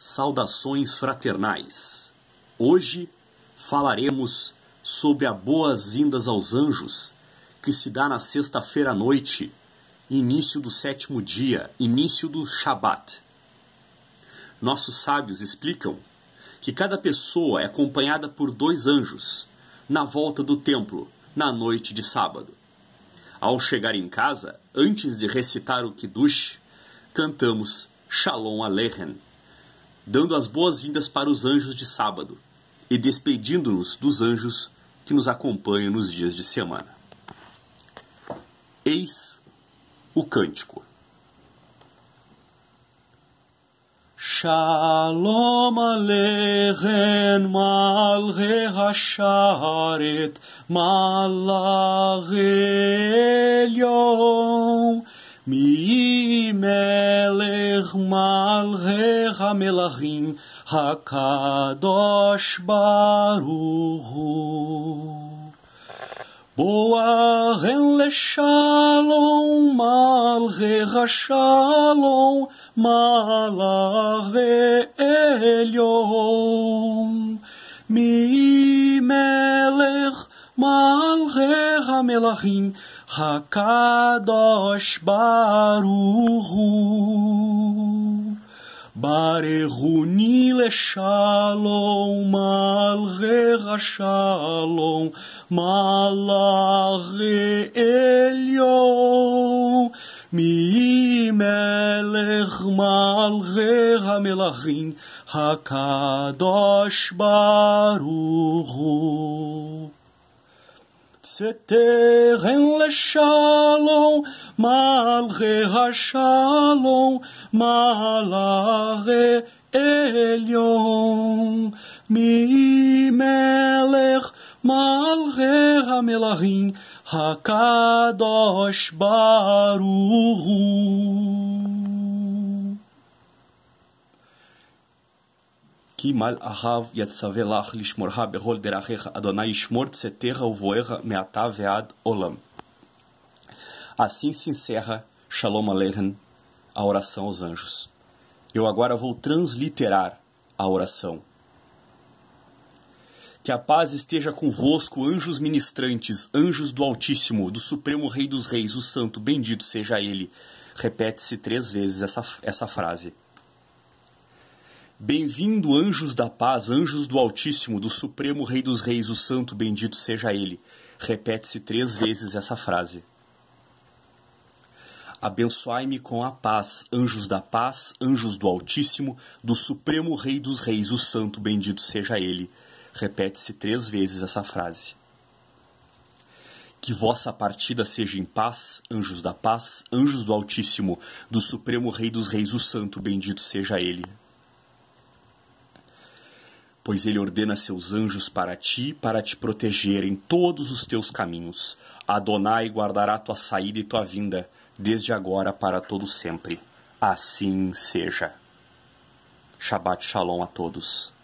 Saudações fraternais. Hoje falaremos sobre as boas-vindas aos anjos, que se dá na sexta-feira à noite, início do sétimo dia, início do Shabat. Nossos sábios explicam que cada pessoa é acompanhada por dois anjos na volta do templo, na noite de sábado. Ao chegar em casa, antes de recitar o Kiddush, cantamos Shalom Aleichem dando as boas-vindas para os anjos de sábado e despedindo-nos dos anjos que nos acompanham nos dias de semana. Eis o cântico. Shalom Alechem Malre Hasharet Malach Mi mele Ver mal reha melachim hakadosh baruhu. Boa hen le shalom mal reha shalom malahe Mi melech mal reha melachim hakadosh baruhu. Barehuni nile shalom, mal re shalom, mal elio, mi melech mal re hamelachim, hakadosh baru. Seterhen leshalom, malre hashalom, malare elyon. Mi melech, malre hamelachim, hakadosh baruch כי mal אחיו יצווה לך לשמורך בכל דרכיך, אדוני ישמור צאתך ובואך מעתה ועד Assim se encerra Shalom Aleichem, a oração aos anjos. Eu agora vou transliterar a oração. Que a paz esteja convosco, anjos ministrantes, anjos do Altíssimo, do Supremo Rei dos Reis, o Santo, bendito seja Ele. Repete-se três vezes essa, essa frase. Bem-vindo, anjos da paz, anjos do Altíssimo, do Supremo Rei dos Reis, o Santo, bendito seja Ele. Repete-se três vezes essa frase. Abençoai-me com a paz, anjos da paz, anjos do Altíssimo, do Supremo Rei dos Reis, o Santo, bendito seja Ele. Repete-se três vezes essa frase. Que vossa partida seja em paz, anjos da paz, anjos do Altíssimo, do Supremo Rei dos Reis, o Santo, bendito seja Ele pois ele ordena seus anjos para ti, para te proteger em todos os teus caminhos. Adonai guardará tua saída e tua vinda, desde agora para todo sempre. Assim seja. Shabbat Shalom a todos.